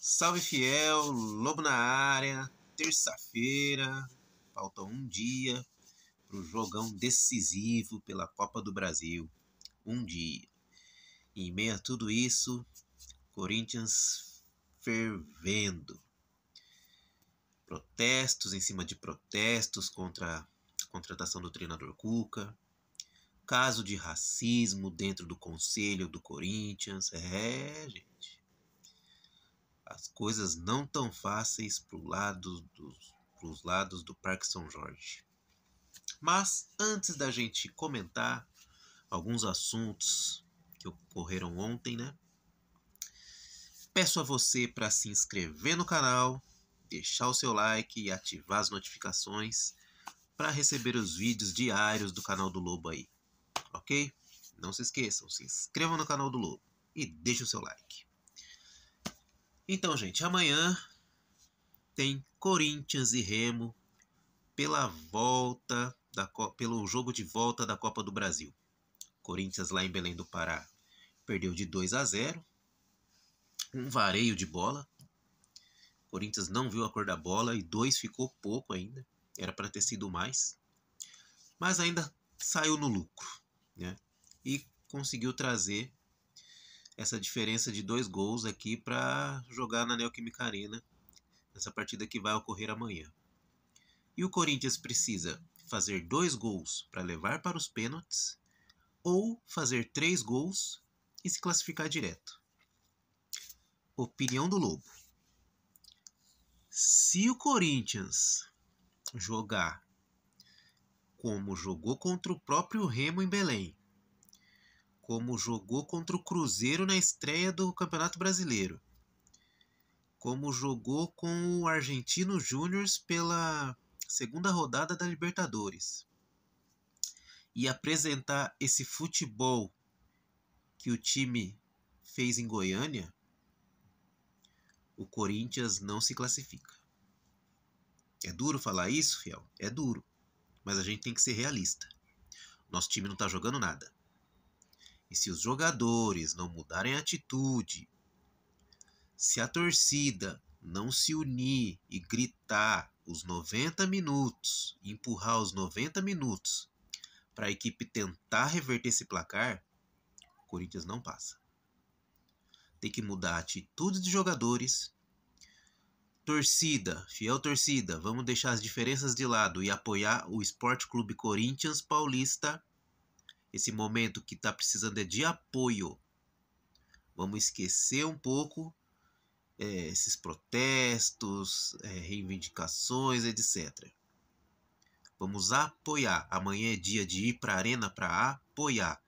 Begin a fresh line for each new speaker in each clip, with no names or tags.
Salve fiel, Lobo na área, terça-feira, falta um dia para o jogão decisivo pela Copa do Brasil. Um dia em meio a tudo isso, Corinthians fervendo. Protestos em cima de protestos contra a contratação do treinador Cuca. Caso de racismo dentro do conselho do Corinthians. É, gente. As coisas não tão fáceis para lado os lados do Parque São Jorge. Mas antes da gente comentar alguns assuntos que ocorreram ontem, né? Peço a você para se inscrever no canal, deixar o seu like e ativar as notificações para receber os vídeos diários do canal do Lobo aí, ok? Não se esqueçam, se inscrevam no canal do Lobo e deixem o seu like. Então, gente, amanhã tem Corinthians e Remo pela volta da pelo jogo de volta da Copa do Brasil. Corinthians lá em Belém do Pará perdeu de 2 a 0. Um vareio de bola. O Corinthians não viu a cor da bola e dois ficou pouco ainda. Era para ter sido mais. Mas ainda saiu no lucro, né? E conseguiu trazer essa diferença de dois gols aqui para jogar na Neoquímica Arena nessa partida que vai ocorrer amanhã. E o Corinthians precisa fazer dois gols para levar para os pênaltis ou fazer três gols e se classificar direto. Opinião do Lobo. Se o Corinthians jogar como jogou contra o próprio Remo em Belém, como jogou contra o Cruzeiro na estreia do Campeonato Brasileiro, como jogou com o Argentino Júnior pela segunda rodada da Libertadores, e apresentar esse futebol que o time fez em Goiânia, o Corinthians não se classifica. É duro falar isso, fiel? É duro. Mas a gente tem que ser realista. Nosso time não está jogando nada. E se os jogadores não mudarem a atitude, se a torcida não se unir e gritar os 90 minutos, empurrar os 90 minutos para a equipe tentar reverter esse placar, Corinthians não passa. Tem que mudar a atitude dos jogadores. Torcida, fiel torcida, vamos deixar as diferenças de lado e apoiar o Esporte Clube Corinthians Paulista. Esse momento que está precisando é de apoio. Vamos esquecer um pouco é, esses protestos, é, reivindicações, etc. Vamos apoiar. Amanhã é dia de ir para a arena para apoiar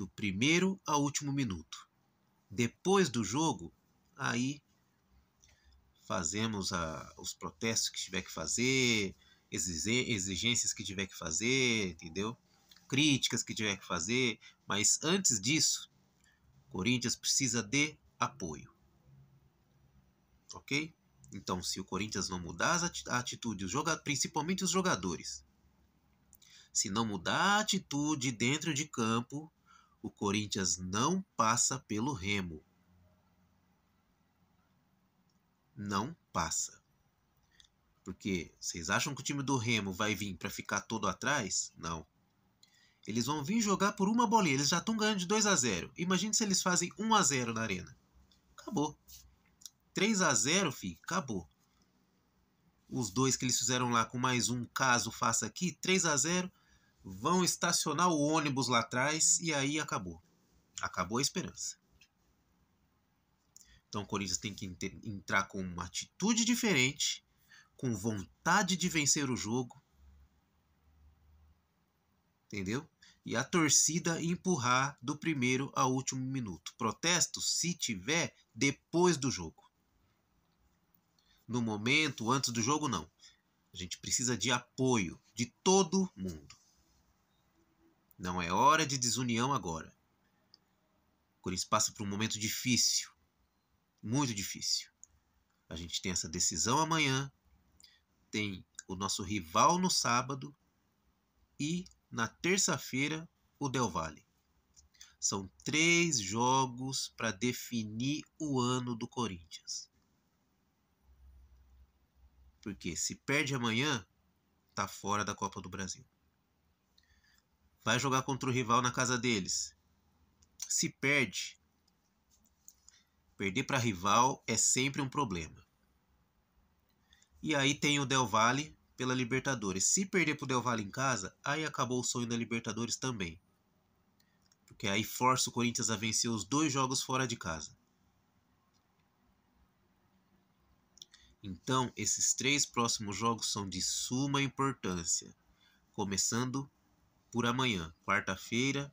do primeiro ao último minuto. Depois do jogo, aí fazemos a, os protestos que tiver que fazer, exigências que tiver que fazer, entendeu? Críticas que tiver que fazer, mas antes disso, Corinthians precisa de apoio. Ok? Então, se o Corinthians não mudar a atitude, principalmente os jogadores, se não mudar a atitude dentro de campo, o Corinthians não passa pelo Remo. Não passa. Porque vocês acham que o time do Remo vai vir para ficar todo atrás? Não. Eles vão vir jogar por uma bolinha. Eles já estão ganhando de 2 a 0. Imagina se eles fazem 1 a 0 na arena. Acabou. 3 a 0, fi, acabou. Os dois que eles fizeram lá com mais um caso faça aqui, 3 a 0 vão estacionar o ônibus lá atrás e aí acabou. Acabou a esperança. Então o Corinthians tem que entrar com uma atitude diferente, com vontade de vencer o jogo. Entendeu? E a torcida empurrar do primeiro ao último minuto. Protesto, se tiver, depois do jogo. No momento, antes do jogo, não. A gente precisa de apoio de todo mundo. Não é hora de desunião agora. O Corinthians passa por um momento difícil, muito difícil. A gente tem essa decisão amanhã, tem o nosso rival no sábado e na terça-feira o Del Valle. São três jogos para definir o ano do Corinthians. Porque se perde amanhã, tá fora da Copa do Brasil vai jogar contra o rival na casa deles. Se perde, perder para rival é sempre um problema. E aí tem o Del Valle pela Libertadores. Se perder para o Del Valle em casa, aí acabou o sonho da Libertadores também. Porque aí força o Corinthians a vencer os dois jogos fora de casa. Então, esses três próximos jogos são de suma importância, começando por amanhã, quarta-feira,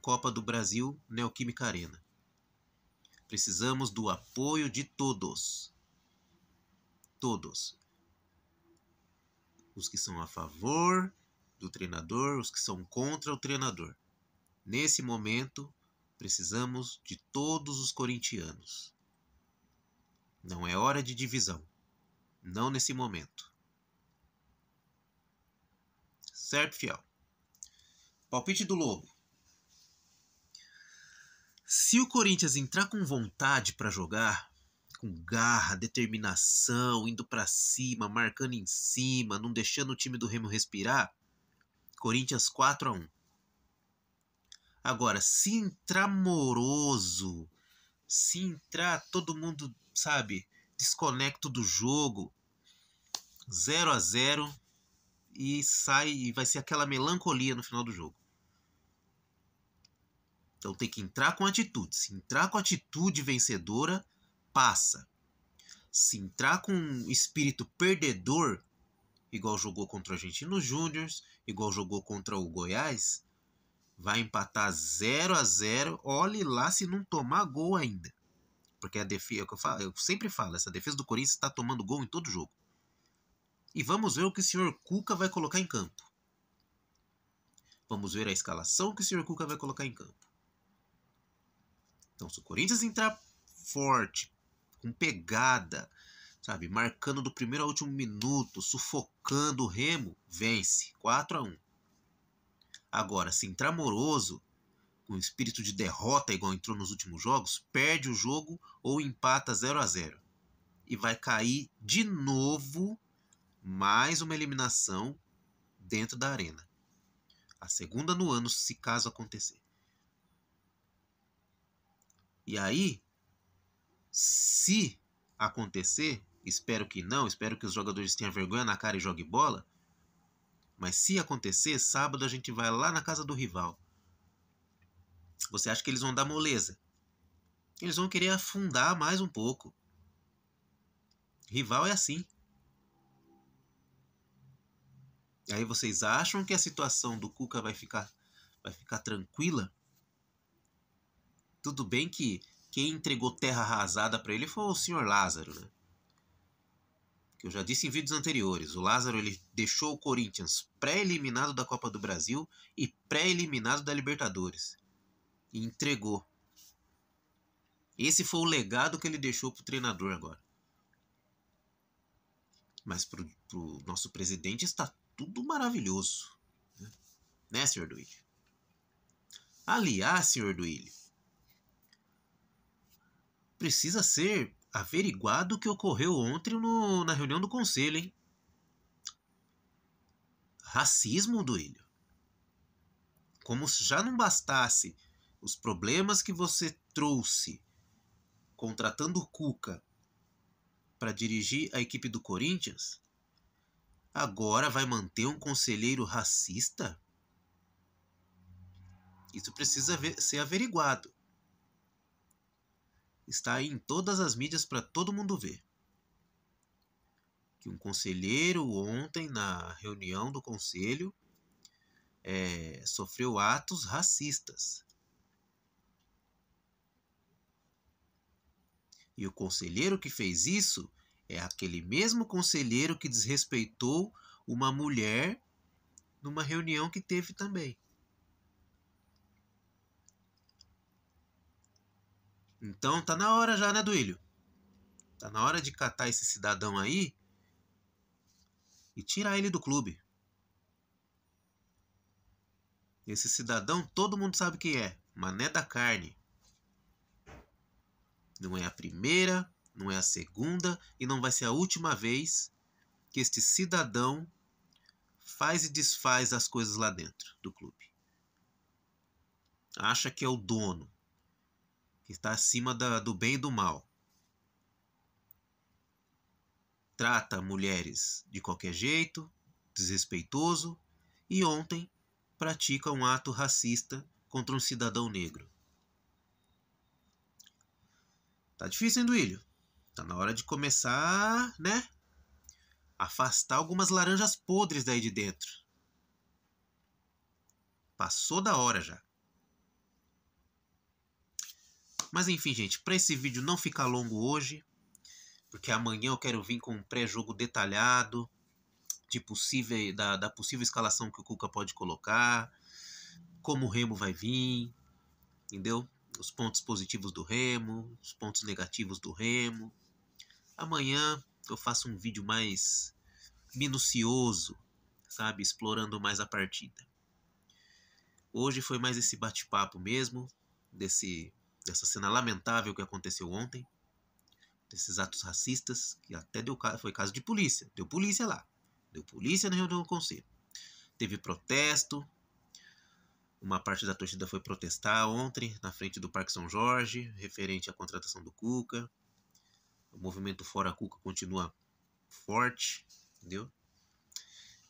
Copa do Brasil, Neoquímica Arena. Precisamos do apoio de todos. Todos. Os que são a favor do treinador, os que são contra o treinador. Nesse momento, precisamos de todos os corintianos. Não é hora de divisão. Não nesse momento. Certo, fiel? Palpite do Lobo. Se o Corinthians entrar com vontade para jogar, com garra, determinação, indo para cima, marcando em cima, não deixando o time do Remo respirar, Corinthians 4 a 1. Agora, se entrar moroso, se entrar todo mundo, sabe, desconecto do jogo, 0 a 0 e sai e vai ser aquela melancolia no final do jogo. Então tem que entrar com atitude. Se entrar com atitude vencedora, passa. Se entrar com um espírito perdedor, igual jogou contra o Argentino Júnior, igual jogou contra o Goiás, vai empatar 0 a 0 Olhe lá se não tomar gol ainda. Porque a defesa, é eu, falo, eu sempre falo, essa defesa do Corinthians está tomando gol em todo jogo. E vamos ver o que o senhor Cuca vai colocar em campo. Vamos ver a escalação que o senhor Cuca vai colocar em campo. Então, se o Corinthians entrar forte, com pegada, sabe, marcando do primeiro ao último minuto, sufocando o Remo, vence 4 a 1. Agora, se entrar moroso, com espírito de derrota igual entrou nos últimos jogos, perde o jogo ou empata 0 a 0 e vai cair de novo mais uma eliminação dentro da arena. A segunda no ano, se caso acontecer. E aí, se acontecer, espero que não, espero que os jogadores tenham vergonha na cara e joguem bola. Mas se acontecer, sábado a gente vai lá na casa do rival. Você acha que eles vão dar moleza? Eles vão querer afundar mais um pouco. Rival é assim. Aí vocês acham que a situação do Cuca vai ficar vai ficar tranquila? Tudo bem que quem entregou terra arrasada para ele foi o senhor Lázaro, né? Que eu já disse em vídeos anteriores, o Lázaro ele deixou o Corinthians pré-eliminado da Copa do Brasil e pré-eliminado da Libertadores e entregou. Esse foi o legado que ele deixou pro treinador agora. Mas pro, pro nosso presidente está tudo maravilhoso. Né, né senhor Duílio? Aliás, senhor Duílio, precisa ser averiguado o que ocorreu ontem no, na reunião do conselho, hein? Racismo, Duílio. Como se já não bastasse os problemas que você trouxe contratando o Cuca para dirigir a equipe do Corinthians, agora vai manter um conselheiro racista? Isso precisa ver, ser averiguado está aí em todas as mídias para todo mundo ver. Que um conselheiro ontem, na reunião do conselho, é, sofreu atos racistas. E o conselheiro que fez isso é aquele mesmo conselheiro que desrespeitou uma mulher numa reunião que teve também. Então tá na hora já, né, Duílio? Tá na hora de catar esse cidadão aí e tirar ele do clube. Esse cidadão todo mundo sabe quem é. Mané da carne. Não é a primeira, não é a segunda e não vai ser a última vez que este cidadão faz e desfaz as coisas lá dentro do clube. Acha que é o dono está acima da, do bem e do mal. Trata mulheres de qualquer jeito, desrespeitoso, e ontem pratica um ato racista contra um cidadão negro. Tá difícil, hein, Duílio? Tá na hora de começar, né? Afastar algumas laranjas podres daí de dentro. Passou da hora já. Mas enfim, gente, para esse vídeo não ficar longo hoje, porque amanhã eu quero vir com um pré-jogo detalhado de possível, da, da possível escalação que o Cuca pode colocar, como o Remo vai vir, entendeu? Os pontos positivos do Remo, os pontos negativos do Remo. Amanhã eu faço um vídeo mais minucioso, sabe? Explorando mais a partida. Hoje foi mais esse bate-papo mesmo, desse dessa cena lamentável que aconteceu ontem, desses atos racistas, que até deu, foi caso de polícia. Deu polícia lá. Deu polícia na reunião do conselho. Teve protesto. Uma parte da torcida foi protestar ontem na frente do Parque São Jorge, referente à contratação do Cuca. O movimento Fora Cuca continua forte, entendeu?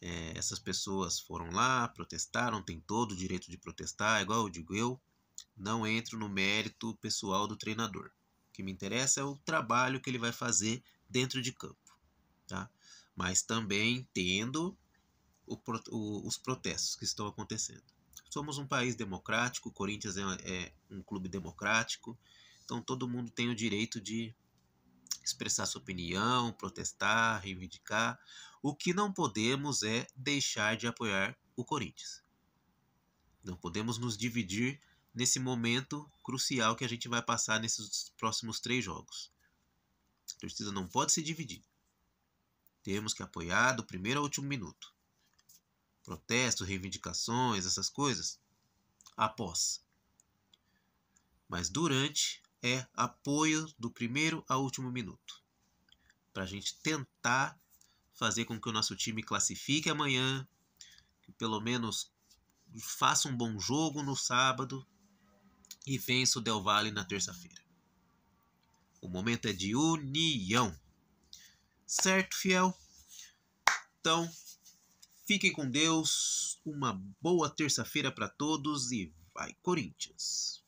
É, essas pessoas foram lá, protestaram, tem todo o direito de protestar, igual eu digo eu não entro no mérito pessoal do treinador. O que me interessa é o trabalho que ele vai fazer dentro de campo, tá? Mas também entendo o, o, os protestos que estão acontecendo. Somos um país democrático, o Corinthians é, é um clube democrático, então todo mundo tem o direito de expressar sua opinião, protestar, reivindicar. O que não podemos é deixar de apoiar o Corinthians. Não podemos nos dividir nesse momento crucial que a gente vai passar nesses próximos três jogos. A torcida não pode se dividir. Temos que apoiar do primeiro ao último minuto. Protestos, reivindicações, essas coisas, após. Mas durante é apoio do primeiro ao último minuto. Para a gente tentar fazer com que o nosso time classifique amanhã, que pelo menos faça um bom jogo no sábado e vence o Del Valle na terça-feira. O momento é de união. Certo, fiel? Então, fiquem com Deus. Uma boa terça-feira para todos e vai, Corinthians!